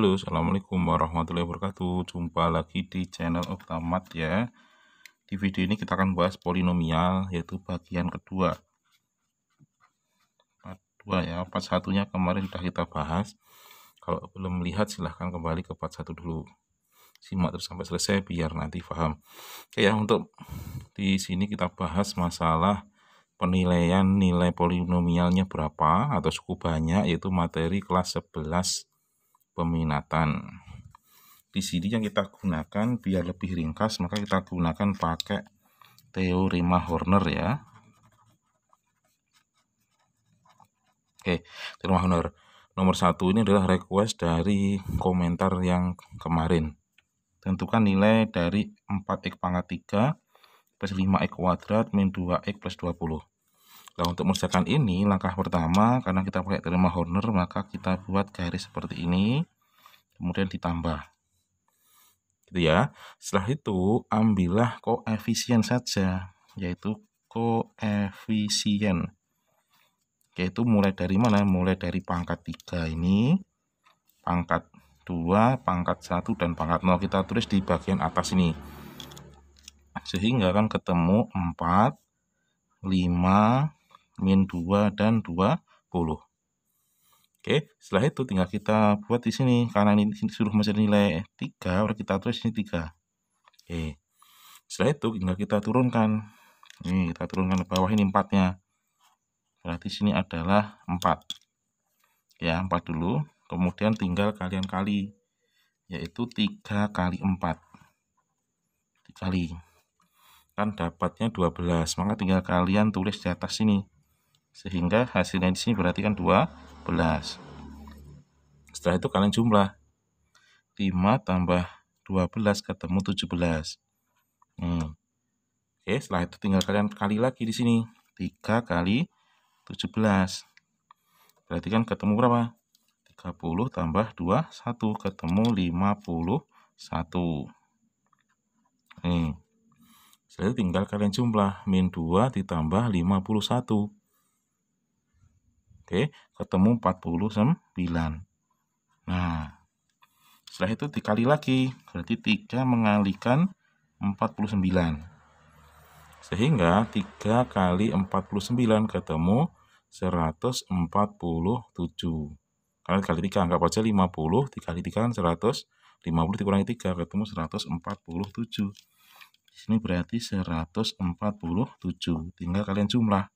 Halo, Assalamualaikum warahmatullahi wabarakatuh. Jumpa lagi di channel Oktamat ya. Di video ini kita akan bahas polinomial, yaitu bagian kedua. Part 2 ya, part satunya kemarin sudah kita bahas. Kalau belum melihat silahkan kembali ke part 1 dulu. Simak terus sampai selesai biar nanti paham. Oke ya, untuk di sini kita bahas masalah penilaian nilai polinomialnya berapa atau suku banyak yaitu materi kelas 11 peminatan di sini yang kita gunakan biar lebih ringkas maka kita gunakan pakai teorema Horner ya Oke, teorema Horner nomor satu ini adalah request dari komentar yang kemarin tentukan nilai dari 4x pangkat 3 plus 5x kuadrat min 2x plus 20 Nah untuk mengerjakan ini langkah pertama karena kita pakai terima honor, maka kita buat garis seperti ini kemudian ditambah gitu ya setelah itu ambillah koefisien saja yaitu koefisien yaitu mulai dari mana mulai dari pangkat 3 ini pangkat 2 pangkat 1 dan pangkat 0 kita tulis di bagian atas ini sehingga kan ketemu 4 5 min 2 dan 20. Oke, setelah itu tinggal kita buat di sini karena ini disuruh masih nilai 3, baru kita tulis ini 3. Oke. Setelah itu tinggal kita turunkan. Ini kita turunkan ke bawah ini 4-nya. Berarti sini adalah 4. Ya, 4 dulu. Kemudian tinggal kalian kali yaitu 3 kali 4. 3 kali. Kan dapatnya 12, maka tinggal kalian tulis di atas sini. Sehingga hasilnya di sini berarti kan 12. Setelah itu kalian jumlah. 5 tambah 12 ketemu 17. Hmm. Oke, setelah itu tinggal kalian kali lagi di sini. 3 kali 17. Berarti kan ketemu berapa? 30 tambah 21 ketemu 51. Nih. Setelah itu tinggal kalian jumlah min 2 ditambah 51. Oke, ketemu 49. Nah, setelah itu dikali lagi, berarti 3 mengalikan 49. Sehingga 3 kali 49 ketemu 147. Kalian kali 3 anggap aja 50, dikali 3 kan 150 dikurangi 3 ketemu 147. Di sini berarti 147. Tinggal kalian jumlah.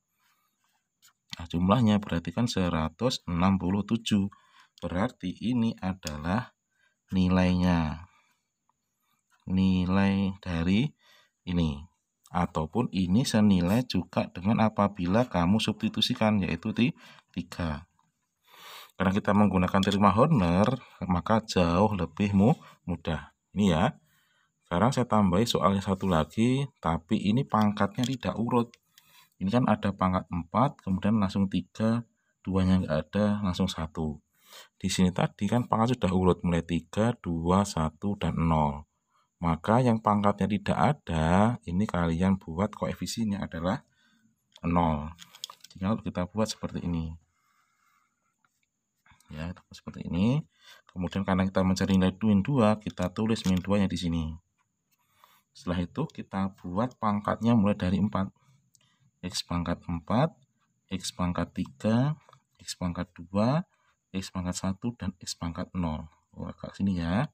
Nah, jumlahnya berarti kan 167. Berarti ini adalah nilainya. Nilai dari ini. Ataupun ini senilai juga dengan apabila kamu substitusikan, yaitu 3. Karena kita menggunakan terima honor, maka jauh lebih mudah. Ini ya. Sekarang saya tambahi soalnya satu lagi, tapi ini pangkatnya tidak urut ini kan ada pangkat 4 kemudian langsung 3 duanya nggak ada langsung 1 di sini tadi kan pangkat sudah urut mulai 3, 2, 1, dan 0 maka yang pangkatnya tidak ada ini kalian buat koefisiennya adalah 0 tinggal kita buat seperti ini ya seperti ini kemudian karena kita mencari nilai min 2 kita tulis min 2 nya di sini setelah itu kita buat pangkatnya mulai dari 4 X pangkat 4, X pangkat 3, X pangkat 2, X pangkat 1, dan X pangkat 0. Oh, agak sini ya.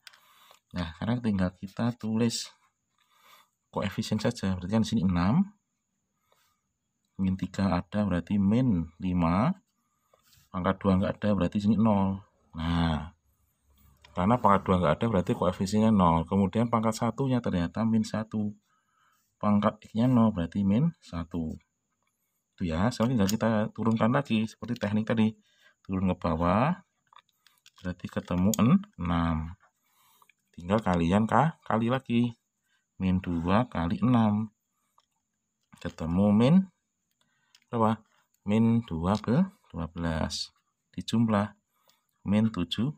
Nah, sekarang tinggal kita tulis koefisien saja. Berarti kan di sini 6. Min 3 ada, berarti min 5. Pangkat 2 nggak ada, berarti sini 0. Nah, karena pangkat 2 nggak ada berarti koefisiennya 0 kemudian pangkat satunya ternyata min 1 pangkat x nya 0 berarti min 1 itu ya sekarang tinggal kita turunkan lagi seperti teknik tadi turun ke bawah berarti ketemu 6 tinggal kalian kah kali lagi min 2 kali 6 ketemu min berapa min 2 ke 12 di jumlah min 17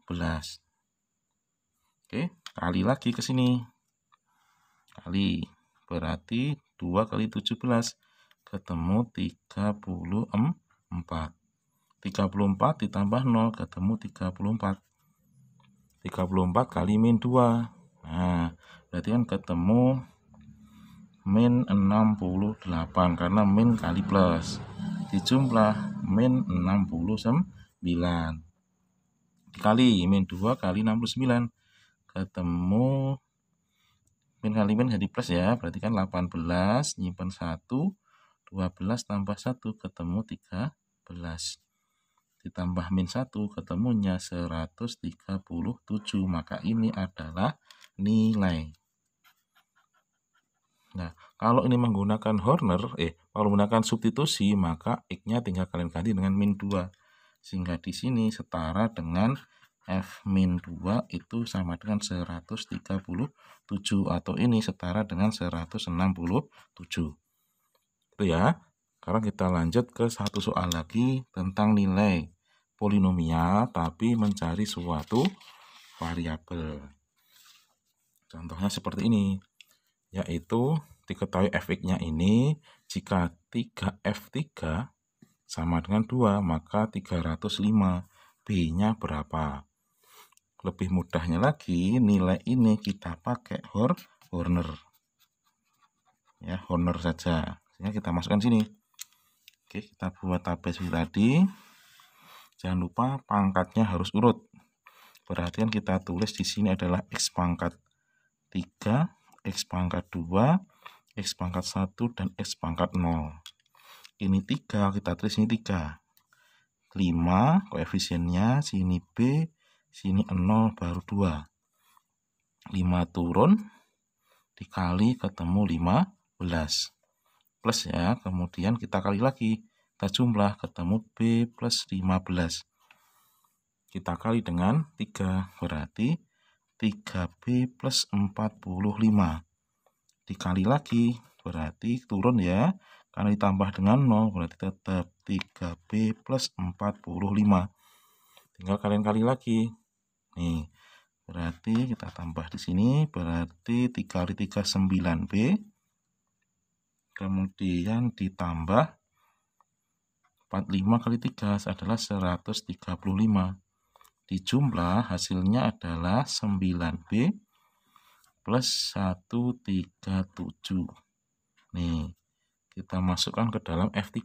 oke kali lagi ke sini kali berarti 2 kali 17 ketemu 34. 34 ditambah 0 ketemu 34. 34 kali min 2. Nah, berarti kan ketemu min 68 karena min kali plus. Dijumlah min 69. Dikali min 2 kali 69. Ketemu min kali min jadi plus ya. Berarti kan 18 nyimpen 1 12 tambah 1 ketemu 13. Ditambah min 1 ketemunya 137. Maka ini adalah nilai. Nah, kalau ini menggunakan Horner, eh, kalau menggunakan substitusi, maka x-nya tinggal kalian ganti dengan min 2. Sehingga di sini setara dengan F min 2 itu sama dengan 137 atau ini setara dengan 167. Itu ya. Sekarang kita lanjut ke satu soal lagi tentang nilai polinomial tapi mencari suatu variabel. Contohnya seperti ini, yaitu diketahui fx-nya ini jika 3f3 sama dengan 2 maka 305 b-nya berapa? Lebih mudahnya lagi nilai ini kita pakai Horner. Ya, Horner saja ya kita masukkan sini oke kita buat tabel seperti tadi jangan lupa pangkatnya harus urut perhatian kita tulis di sini adalah x pangkat 3 x pangkat 2 x pangkat 1 dan x pangkat 0 ini 3 kita tulis ini 3 5 koefisiennya sini B sini 0 baru 2 5 turun dikali ketemu 15 plus ya kemudian kita kali lagi. Kita jumlah ketemu B plus 15. Kita kali dengan 3, berarti 3B plus 45. Dikali lagi, berarti turun ya. Karena ditambah dengan 0, berarti tetap 3B plus 45. Tinggal kalian kali lagi. Nih, berarti kita tambah di sini, berarti 3 kali 3, 9B kemudian ditambah 45 kali 3 adalah 135 di jumlah hasilnya adalah 9B plus 137 nih kita masukkan ke dalam F3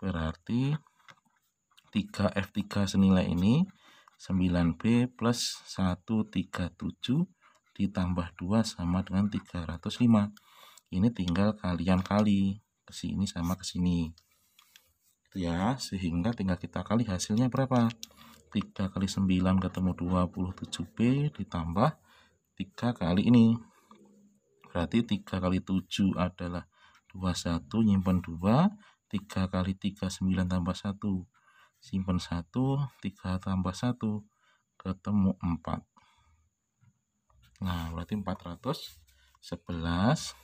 berarti 3F3 senilai ini 9B plus 137 ditambah 2 sama dengan 305 ini tinggal kalian kali ke sini sama ke sini gitu ya sehingga tinggal kita kali hasilnya berapa 3 kali 9 ketemu 27B ditambah 3 kali ini berarti 3 kali 7 adalah 21 nyimpen 2 3 kali 3 9 tambah 1 simpen 1 3 tambah 1 ketemu 4 nah berarti 411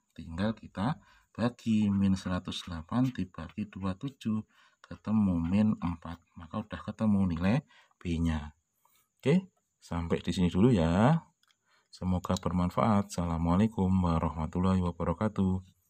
tinggal kita bagi min 108 dibagi 27 ketemu min 4 maka udah ketemu nilai B nya oke sampai di sini dulu ya semoga bermanfaat assalamualaikum warahmatullahi wabarakatuh